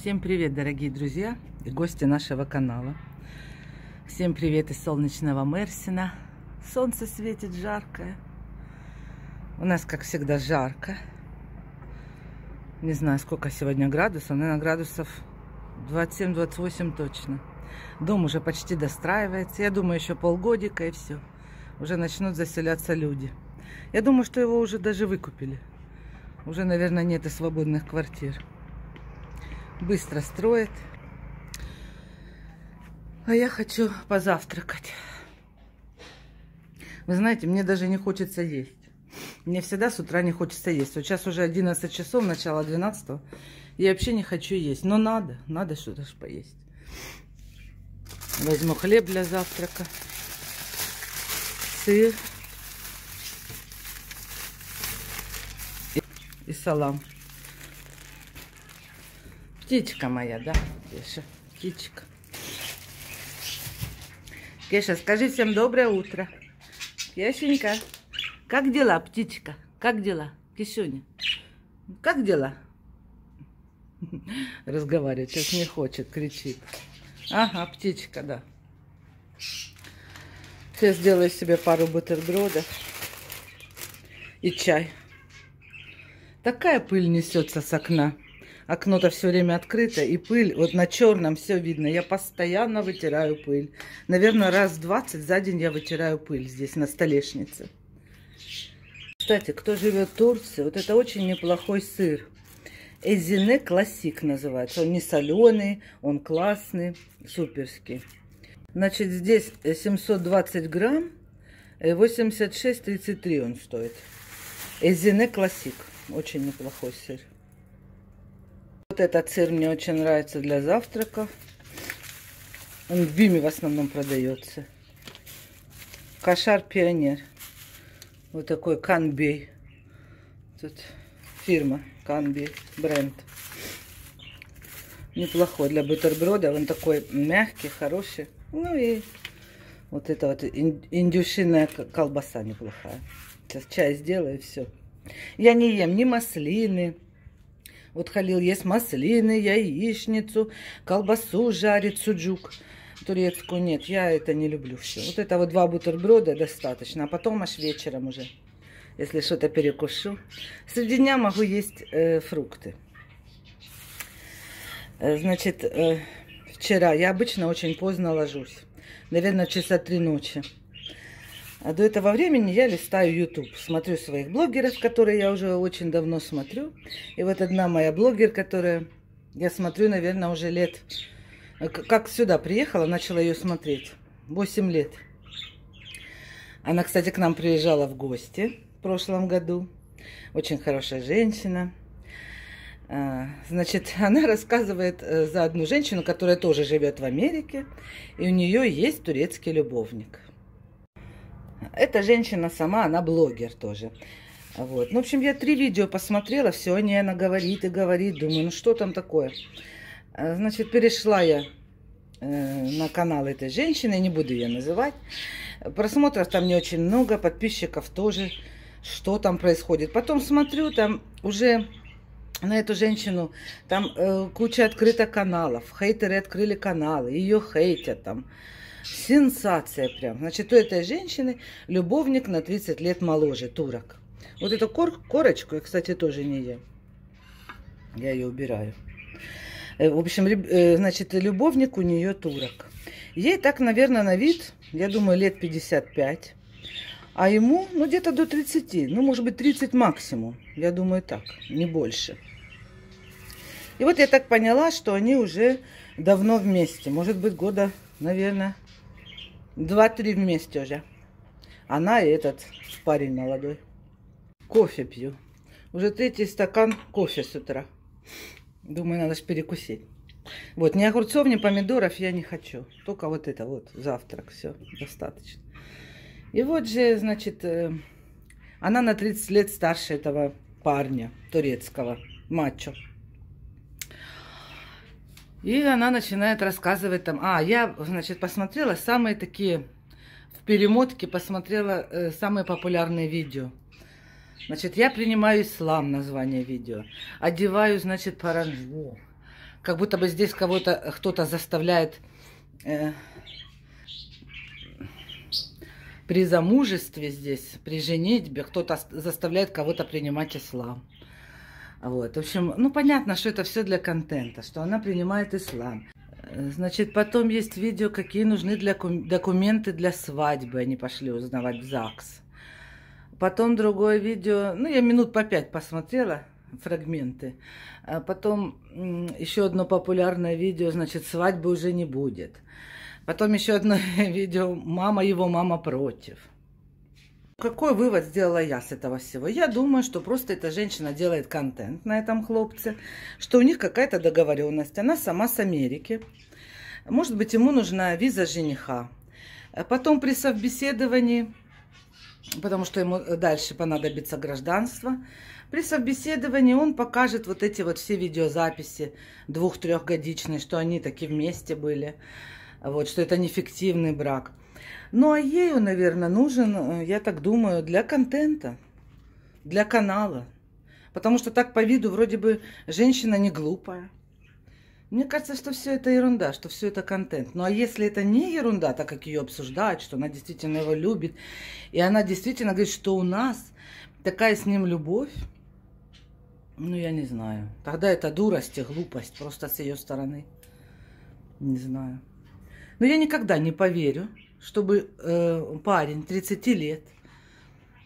Всем привет, дорогие друзья и гости нашего канала. Всем привет из солнечного Мерсина. Солнце светит жаркое. У нас, как всегда, жарко. Не знаю, сколько сегодня градусов, наверное, градусов 27-28 точно. Дом уже почти достраивается. Я думаю, еще полгодика и все. Уже начнут заселяться люди. Я думаю, что его уже даже выкупили. Уже, наверное, нет и свободных квартир быстро строят. А я хочу позавтракать. Вы знаете, мне даже не хочется есть. Мне всегда с утра не хочется есть. Вот сейчас уже 11 часов, начало 12. Я вообще не хочу есть. Но надо, надо что-то ж поесть. Возьму хлеб для завтрака. Сыр. И салам. Птичка моя, да, Кеша? Птичка. Кеша, скажи всем доброе утро. Кешенька, как дела, птичка? Как дела, Кишуня? Как дела? Разговаривать сейчас не хочет, кричит. Ага, птичка, да. Сейчас сделаю себе пару бутербродов и чай. Такая пыль несется с окна. Окно-то все время открыто, и пыль, вот на черном все видно. Я постоянно вытираю пыль. Наверное, раз в 20 за день я вытираю пыль здесь на столешнице. Кстати, кто живет в Турции, вот это очень неплохой сыр. Эзине классик называется. Он не соленый, он классный, суперский. Значит, здесь 720 грамм, 86,33 э, он стоит. Эзине классик. Очень неплохой сыр этот сыр мне очень нравится для завтрака. Он в Биме в основном продается. Кошар Пионер. Вот такой Канбей. Тут фирма Канбей, бренд. Неплохой для бутерброда. Он такой мягкий, хороший. Ну и вот это вот индюшиная колбаса неплохая. Сейчас чай сделаю и все. Я не ем ни маслины, вот халил есть маслины, яичницу, колбасу жарит, суджук турецкую. Нет, я это не люблю все. Вот этого два бутерброда достаточно, а потом аж вечером уже, если что-то перекушу. Среди дня могу есть э, фрукты. Э, значит, э, вчера я обычно очень поздно ложусь. Наверное, часа три ночи до этого времени я листаю YouTube, смотрю своих блогеров, которые я уже очень давно смотрю. И вот одна моя блогер, которая я смотрю, наверное, уже лет... Как сюда приехала, начала ее смотреть. 8 лет. Она, кстати, к нам приезжала в гости в прошлом году. Очень хорошая женщина. А, значит, она рассказывает э, за одну женщину, которая тоже живет в Америке, и у нее есть турецкий любовник – эта женщина сама, она блогер тоже. Вот. Ну, в общем, я три видео посмотрела, все о ней она говорит и говорит. Думаю, ну что там такое? А, значит, перешла я э, на канал этой женщины, не буду ее называть. Просмотров там не очень много, подписчиков тоже. Что там происходит? Потом смотрю, там уже на эту женщину, там э, куча открыто каналов. Хейтеры открыли каналы, ее хейтят там. Сенсация прям. Значит, у этой женщины любовник на 30 лет моложе, турок. Вот эту кор корочку я, кстати, тоже не ем. Я ее убираю. Э, в общем, э, значит, любовник у нее турок. Ей так, наверное, на вид, я думаю, лет 55. А ему, ну, где-то до 30. Ну, может быть, 30 максимум. Я думаю, так, не больше. И вот я так поняла, что они уже давно вместе. Может быть, года, наверное, Два-три вместе уже. Она и этот парень молодой. Кофе пью. Уже третий стакан кофе с утра. Думаю, надо же перекусить. Вот, ни огурцов, ни помидоров я не хочу. Только вот это вот, завтрак, все, достаточно. И вот же, значит, э, она на 30 лет старше этого парня турецкого, мачо. И она начинает рассказывать там, а, я, значит, посмотрела самые такие, в перемотке посмотрела э, самые популярные видео. Значит, я принимаю ислам, название видео. Одеваю, значит, паранжу. Как будто бы здесь кого-то, кто-то заставляет э, при замужестве здесь, при женитьбе, кто-то заставляет кого-то принимать ислам. Вот. В общем, ну понятно, что это все для контента, что она принимает ислам. Э, значит, потом есть видео, какие нужны для документы для свадьбы. Они пошли узнавать в ЗАГС. Потом другое видео, ну я минут по пять посмотрела, фрагменты. А потом еще одно популярное видео, значит, свадьбы уже не будет. Потом еще одно видео «Мама его, мама против». Какой вывод сделала я с этого всего? Я думаю, что просто эта женщина делает контент на этом хлопце, что у них какая-то договоренность. Она сама с Америки. Может быть, ему нужна виза жениха. Потом при совбеседовании, потому что ему дальше понадобится гражданство, при совбеседовании он покажет вот эти вот все видеозаписи двух-трехгодичные, что они таки вместе были, вот, что это не фиктивный брак. Ну, а ею, наверное, нужен, э, я так думаю, для контента, для канала. Потому что так по виду вроде бы женщина не глупая. Мне кажется, что все это ерунда, что все это контент. Ну а если это не ерунда, так как ее обсуждают, что она действительно его любит, и она действительно говорит, что у нас такая с ним любовь, ну я не знаю. Тогда это дурость и глупость просто с ее стороны. Не знаю. Но я никогда не поверю, чтобы э, парень 30 лет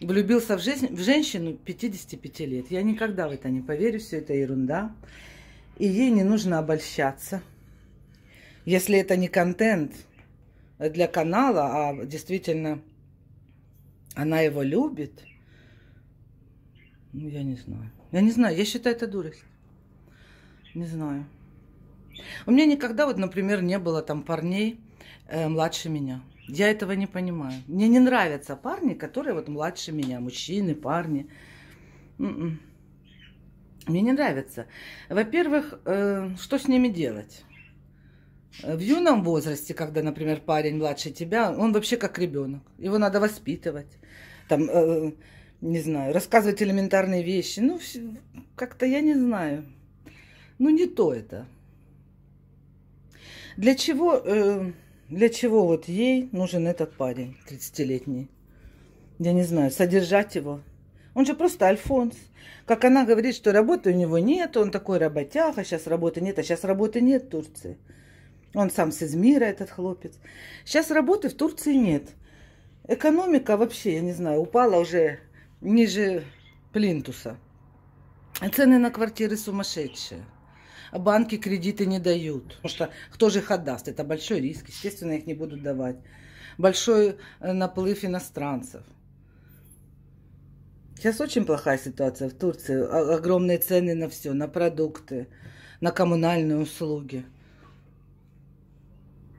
влюбился в, жизнь, в женщину 55 лет. Я никогда в это не поверю, все это ерунда. И ей не нужно обольщаться. Если это не контент для канала, а действительно она его любит, ну, я не знаю. Я не знаю, я считаю это дурость. Не знаю. У меня никогда, вот, например, не было там парней э, младше меня. Я этого не понимаю. Мне не нравятся парни, которые вот младше меня, мужчины, парни. М-м. Мне не нравится. Во-первых, э, что с ними делать? Э, в юном возрасте, когда, например, парень младше тебя, он вообще как ребенок. Его надо воспитывать, там, э, не знаю, рассказывать элементарные вещи. Ну, как-то я не знаю. Ну, не то это. Для чего... Э, для чего вот ей нужен этот парень 30-летний? Я не знаю, содержать его. Он же просто Альфонс. Как она говорит, что работы у него нет, он такой работяга, сейчас работы нет, а сейчас работы нет в Турции. Он сам с Измира, этот хлопец. Сейчас работы в Турции нет. Экономика вообще, я не знаю, упала уже ниже плинтуса. цены на квартиры сумасшедшие банки кредиты не дают. Потому что кто же их отдаст? Это большой риск. Естественно, их не будут давать. Большой э, наплыв иностранцев. Сейчас очень плохая ситуация в Турции. Огромные цены на все, на продукты, на коммунальные услуги.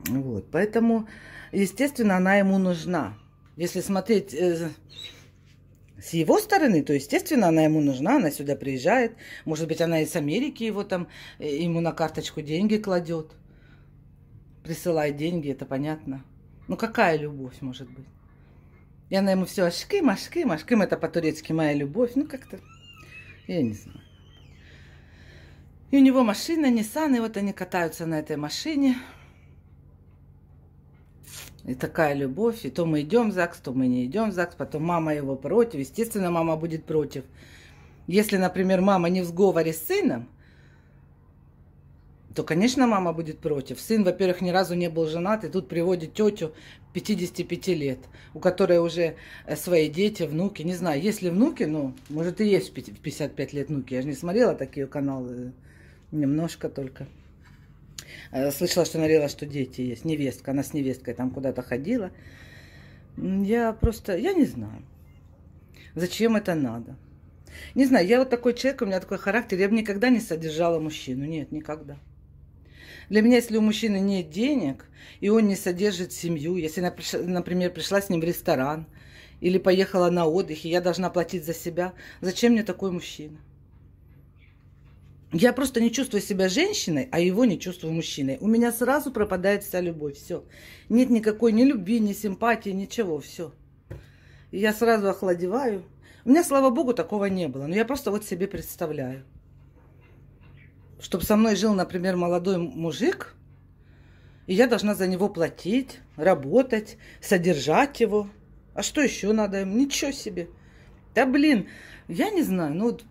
Вот, поэтому, естественно, она ему нужна. Если смотреть э, с его стороны, то, естественно, она ему нужна, она сюда приезжает. Может быть, она из Америки его там, э, ему на карточку деньги кладет. Присылает деньги, это понятно. Ну, какая любовь может быть? И она ему все ашким, ашким, ашким, это по-турецки моя любовь. Ну, как-то, я не знаю. И у него машина Nissan, и вот они катаются на этой машине. И такая любовь, и то мы идем в ЗАГС, то мы не идем в ЗАГС, потом мама его против, естественно, мама будет против. Если, например, мама не в сговоре с сыном, то, конечно, мама будет против. Сын, во-первых, ни разу не был женат, и тут приводит тетю 55 лет, у которой уже э, свои дети, внуки. Не знаю, есть ли внуки, ну, может, и есть в 55 лет внуки. Я же не смотрела такие каналы, э, немножко только. Э, слышала, что налила, что дети есть. Невестка, она с невесткой там куда-то ходила. Я просто, я не знаю, зачем это надо. Не знаю, я вот такой человек, у меня такой характер, я бы никогда не содержала мужчину. Нет, никогда. Для меня, если у мужчины нет денег, и он не содержит семью, если, например, пришла с ним в ресторан или поехала на отдых, и я должна платить за себя, зачем мне такой мужчина? Я просто не чувствую себя женщиной, а его не чувствую мужчиной. У меня сразу пропадает вся любовь, все. Нет никакой ни любви, ни симпатии, ничего, все. я сразу охладеваю. У меня, слава богу, такого не было, но я просто вот себе представляю. Чтобы со мной жил, например, молодой мужик, и я должна за него платить, работать, содержать его. А что еще надо им? Ничего себе. Да блин, я не знаю, ну вот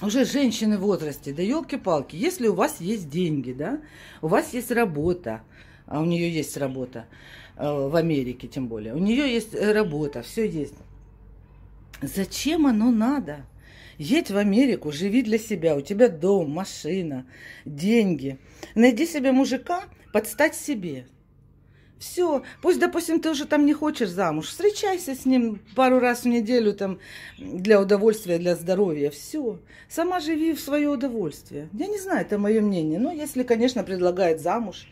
уже женщины в возрасте, да елки-палки, если у вас есть деньги, да, у вас есть работа, а у нее есть работа э, в Америке тем более, у нее есть э, работа, все есть. Зачем оно надо? Едь в Америку, живи для себя, у тебя дом, машина, деньги. Найди себе мужика, подстать себе. Все. Пусть, допустим, ты уже там не хочешь замуж. Встречайся с ним пару раз в неделю там для удовольствия, для здоровья. Все. Сама живи в свое удовольствие. Я не знаю, это мое мнение. Но если, конечно, предлагает замуж.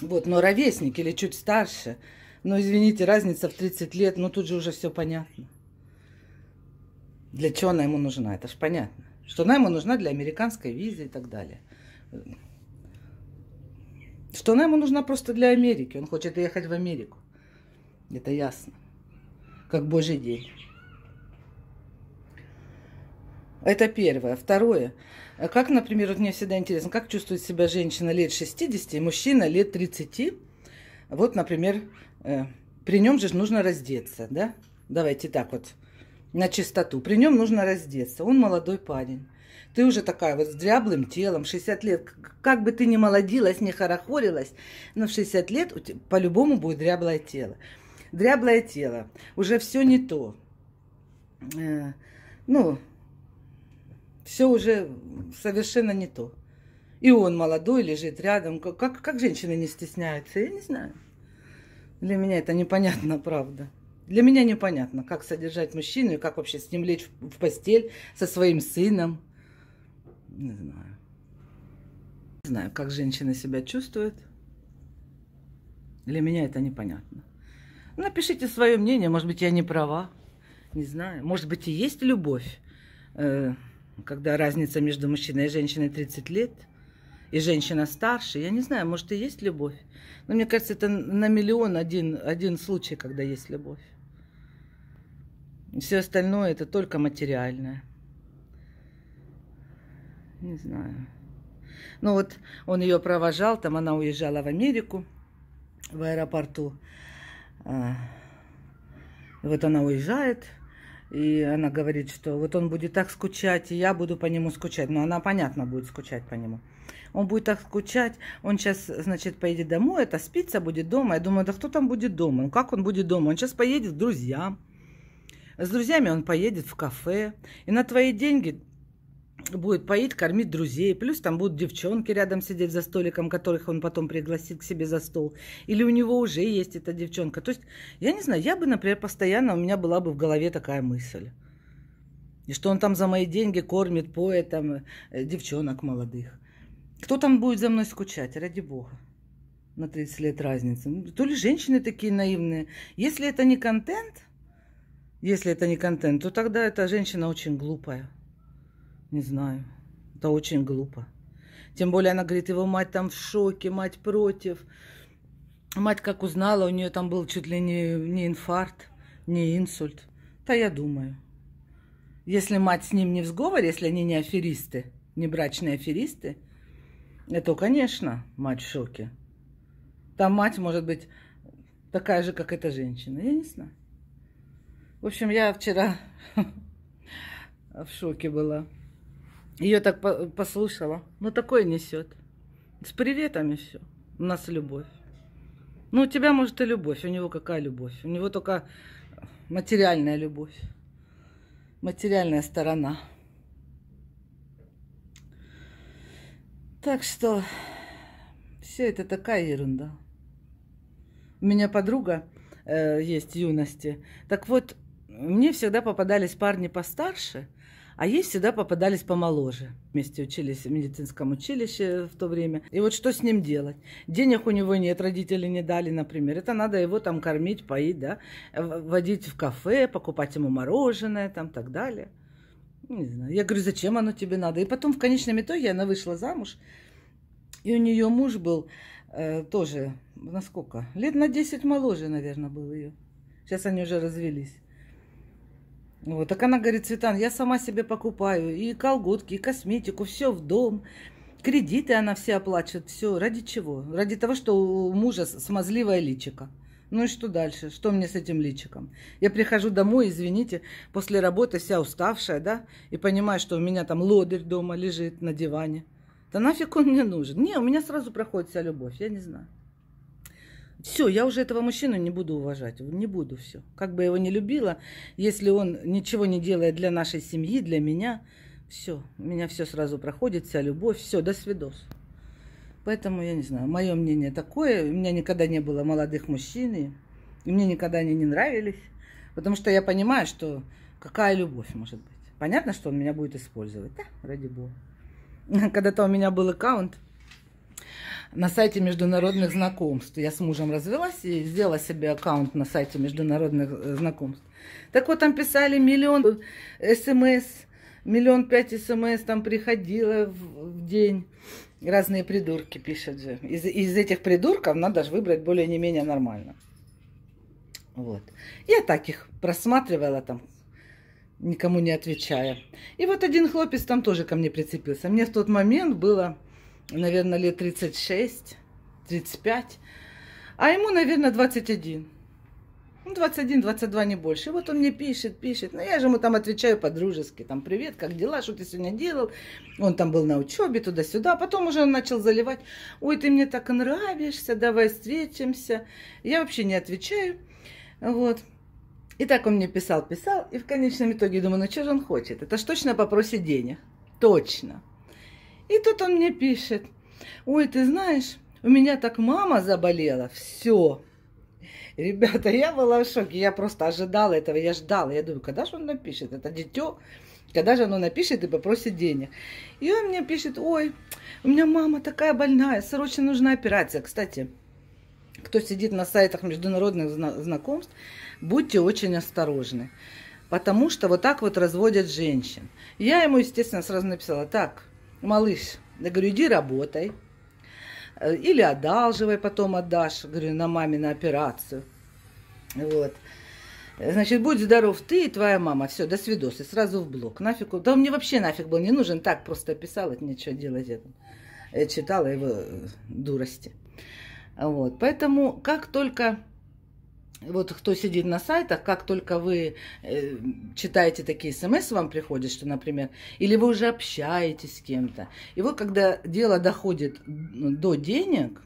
Вот, но ровесник или чуть старше. Но, извините, разница в 30 лет, ну тут же уже все понятно. Для чего она ему нужна? Это же понятно. Что она ему нужна для американской визы и так далее. Что она ему нужна просто для Америки. Он хочет ехать в Америку. Это ясно. Как божий день. Это первое. Второе. А как, например, вот мне всегда интересно, как чувствует себя женщина лет 60 и мужчина лет 30. Вот, например, э, при нем же нужно раздеться, да? Давайте так вот, на чистоту. При нем нужно раздеться. Он молодой парень. Ты уже такая вот с дряблым телом, 60 лет. Как бы ты ни молодилась, не хорохорилась, но в 60 лет по-любому будет дряблое тело. Дряблое тело. Уже все не то. Э, ну, все уже совершенно не то. И он молодой, лежит рядом. Как, как женщины не стесняются, я не знаю. Для меня это непонятно, правда. Для меня непонятно, как содержать мужчину и как вообще с ним лечь в постель со своим сыном не знаю. Не знаю, как женщины себя чувствуют. Для меня это непонятно. Напишите свое мнение, может быть, я не права. Не знаю. Может быть, и есть любовь, э, когда разница между мужчиной и женщиной 30 лет, и женщина старше. Я не знаю, может, и есть любовь. Но мне кажется, это на миллион один, один случай, когда есть любовь. Все остальное это только материальное. Не знаю. Ну вот он ее провожал, там она уезжала в Америку в аэропорту. А, вот она уезжает, и она говорит, что вот он будет так скучать, и я буду по нему скучать. Но ну, она, понятно, будет скучать по нему. Он будет так скучать, он сейчас, значит, поедет домой, это спится, будет дома. Я думаю, да кто там будет дома? Ну как он будет дома? Он сейчас поедет к друзьям. С друзьями он поедет в кафе. И на твои деньги будет поить, кормить друзей. Плюс там будут девчонки рядом сидеть за столиком, которых он потом пригласит к себе за стол. Или у него уже есть эта девчонка. То есть, я не знаю, я бы, например, постоянно у меня была бы в голове такая мысль. И что он там за мои деньги кормит, поет там э, девчонок молодых. Кто там будет за мной скучать, ради бога? На 30 лет разницы. Ну, то ли женщины такие наивные. Если это не контент, если это не контент, то тогда эта женщина очень глупая. Не знаю. Это очень глупо. Тем более она говорит, его мать там в шоке, мать против. Мать как узнала, у нее там был чуть ли не, не инфаркт, не инсульт. Да я думаю. Если мать с ним не в сговоре, если они не аферисты, не брачные аферисты, это, конечно, мать в шоке. Там мать может быть такая же, как эта женщина. Я не знаю. В общем, я вчера в шоке была. Ее так по послушала. Ну, такой несет. С приветами все. У нас любовь. Ну, у тебя, может, и любовь. У него какая любовь? У него только материальная любовь. Материальная сторона. Так что все это такая ерунда. У меня подруга э, есть юности. Так вот, мне всегда попадались парни постарше – а ей всегда попадались помоложе. Вместе учились в медицинском училище в то время. И вот что с ним делать? Денег у него нет, родители не дали, например. Это надо его там кормить, поить, да, водить в кафе, покупать ему мороженое, там так далее. Не знаю. Я говорю, зачем оно тебе надо? И потом в конечном итоге она вышла замуж, и у нее муж был э, тоже, на сколько? Лет на 10 моложе, наверное, был ее. Сейчас они уже развелись. Вот, ну, так она говорит, Светан, я сама себе покупаю и колготки, и косметику, все в дом. Кредиты она все оплачивает, все. Ради чего? Ради того, что у мужа смазливое личико. Ну и что дальше? Что мне с этим личиком? Я прихожу домой, извините, после работы вся уставшая, да, и понимаю, что у меня там лодырь дома лежит на диване. Да нафиг он мне нужен? Не, у меня сразу проходит вся любовь, я не знаю. Все, я уже этого мужчину не буду уважать, не буду все. Как бы я его не любила, если он ничего не делает для нашей семьи, для меня, все, у меня все сразу проходит, вся любовь, все, до свидос. Поэтому, я не знаю, мое мнение такое, у меня никогда не было молодых мужчин, и, мне никогда они не нравились, потому что я понимаю, что какая любовь может быть. Понятно, что он меня будет использовать, да, ради бога. Когда-то у меня был аккаунт, на сайте международных знакомств. Я с мужем развелась и сделала себе аккаунт на сайте международных э, знакомств. Так вот, там писали миллион смс, миллион пять смс там приходило в, день. Разные придурки пишут же. Из, из этих придурков надо же выбрать более-не менее нормально. Вот. Я так их просматривала там, никому не отвечая. И вот один хлопец там тоже ко мне прицепился. Мне в тот момент было наверное, лет 36, 35, а ему, наверное, 21. 21-22, не больше. И вот он мне пишет, пишет. Ну, я же ему там отвечаю по-дружески. Там, привет, как дела, что ты сегодня делал? Он там был на учебе, туда-сюда. Потом уже он начал заливать. Ой, ты мне так нравишься, давай встретимся. Я вообще не отвечаю. Вот. И так он мне писал, писал. И в конечном итоге думаю, ну что же он хочет? Это ж точно попросит денег. Точно. И тут он мне пишет, ой, ты знаешь, у меня так мама заболела, все. Ребята, я была в шоке, я просто ожидала этого, я ждала. Я думаю, когда же он напишет, это дитё, когда же оно напишет и попросит денег. И он мне пишет, ой, у меня мама такая больная, срочно нужна операция. Кстати, кто сидит на сайтах международных знакомств, будьте очень осторожны, потому что вот так вот разводят женщин. Я ему, естественно, сразу написала, так, малыш, я говорю, иди работай. Э, или одалживай, потом отдашь, говорю, на маме на операцию. Вот. Значит, будь здоров ты и твоя мама. Все, до свидос. И сразу в блок. Нафиг. Да он мне вообще нафиг был не нужен. Так просто писал, это нечего делать. Я, читала его э, дурости. Вот. Поэтому как только вот кто сидит на сайтах, как только вы э, читаете такие смс, вам приходят, что, например, или вы уже общаетесь с кем-то. И вот когда дело доходит до денег,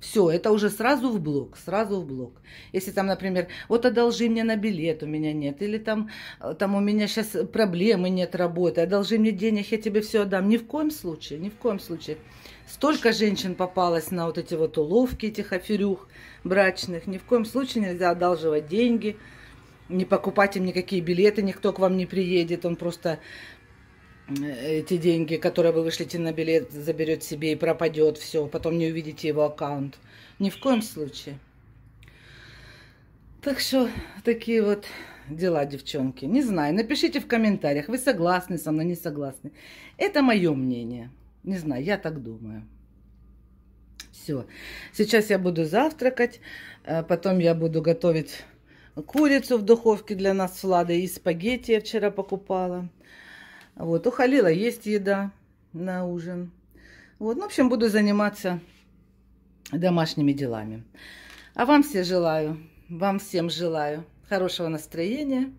все, это уже сразу в блок, сразу в блок. Если там, например, вот одолжи мне на билет, у меня нет, или там, э, там у меня сейчас проблемы, нет работы, одолжи мне денег, я тебе все отдам. Ни в коем случае, ни в коем случае. Столько женщин попалось на вот эти вот уловки этих аферюх брачных. Ни в коем случае нельзя одалживать деньги, не покупать им никакие билеты, никто к вам не приедет, он просто э, эти деньги, которые вы вышлите на билет, заберет себе и пропадет все, потом не увидите его аккаунт. Ни в коем случае. Так что такие вот дела, девчонки. Не знаю, напишите в комментариях, вы согласны со мной, не согласны. Это мое мнение. Не знаю, я так думаю. Все. Сейчас я буду завтракать, а потом я буду готовить курицу в духовке для нас с Владой и спагетти я вчера покупала. Вот, у Халила есть еда на ужин. Вот, ну, в общем, буду заниматься домашними делами. А вам все желаю, вам всем желаю хорошего настроения,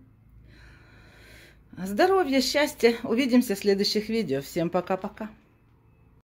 здоровья, счастья. Увидимся в следующих видео. Всем пока-пока.